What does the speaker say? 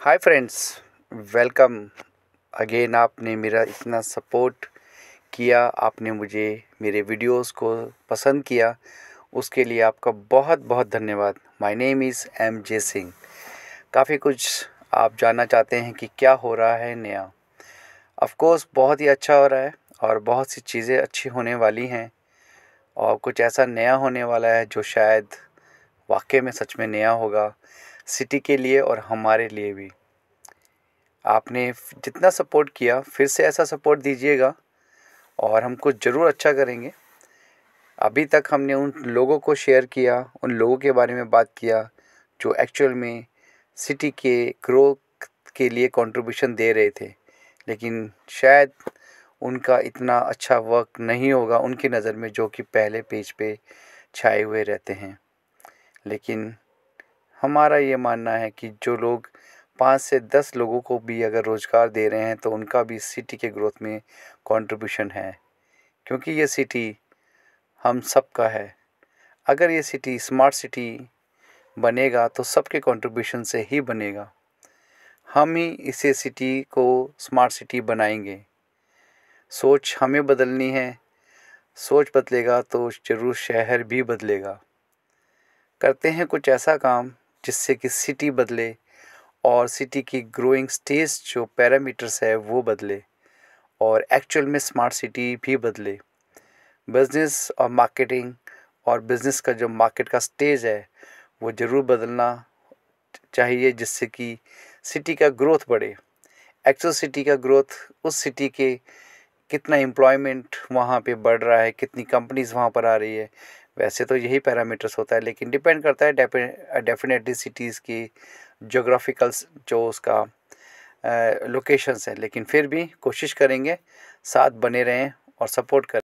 hi friends welcome again आपने मेरा इतना सपोर्ट किया आपने मुझे मेरे वीडियोस को पसंद किया उसके लिए आपका बहुत बहुत धन्यवाद my name is M J Singh काफ़ी कुछ आप जानना चाहते हैं कि क्या हो रहा है नया ऑफकोर्स बहुत ही अच्छा हो रहा है और बहुत सी चीज़ें अच्छी होने वाली हैं और कुछ ऐसा नया होने वाला है जो शायद वाकई में सच में नया होगा सिटी के लिए और हमारे लिए भी आपने जितना सपोर्ट किया फिर से ऐसा सपोर्ट दीजिएगा और हम कुछ ज़रूर अच्छा करेंगे अभी तक हमने उन लोगों को शेयर किया उन लोगों के बारे में बात किया जो एक्चुअल में सिटी के ग्रोथ के लिए कंट्रीब्यूशन दे रहे थे लेकिन शायद उनका इतना अच्छा वर्क नहीं होगा उनकी नज़र में जो कि पहले पेज पे छाए हुए रहते हैं लेकिन हमारा ये मानना है कि जो लोग पाँच से दस लोगों को भी अगर रोज़गार दे रहे हैं तो उनका भी सिटी के ग्रोथ में कंट्रीब्यूशन है क्योंकि ये सिटी हम सब का है अगर ये सिटी स्मार्ट सिटी बनेगा तो सबके कंट्रीब्यूशन से ही बनेगा हम ही इसे सिटी को स्मार्ट सिटी बनाएंगे सोच हमें बदलनी है सोच बदलेगा तो ज़रूर शहर भी बदलेगा करते हैं कुछ ऐसा काम जिससे कि सिटी बदले और सिटी की ग्रोइंग स्टेज जो पैरामीटर्स है वो बदले और एक्चुअल में स्मार्ट सिटी भी बदले बिजनेस और मार्केटिंग और बिज़नेस का जो मार्केट का स्टेज है वो ज़रूर बदलना चाहिए जिससे कि सिटी का ग्रोथ बढ़े एक्चुअल सिटी का ग्रोथ उस सिटी के कितना एम्प्लॉयमेंट वहाँ पे बढ़ रहा है कितनी कंपनीज़ वहाँ पर आ रही है वैसे तो यही पैरामीटर्स होता है लेकिन डिपेंड करता है डेफिनेटली सिटीज़ की जोग्राफिकल जो उसका लोकेशंस है लेकिन फिर भी कोशिश करेंगे साथ बने रहें और सपोर्ट करें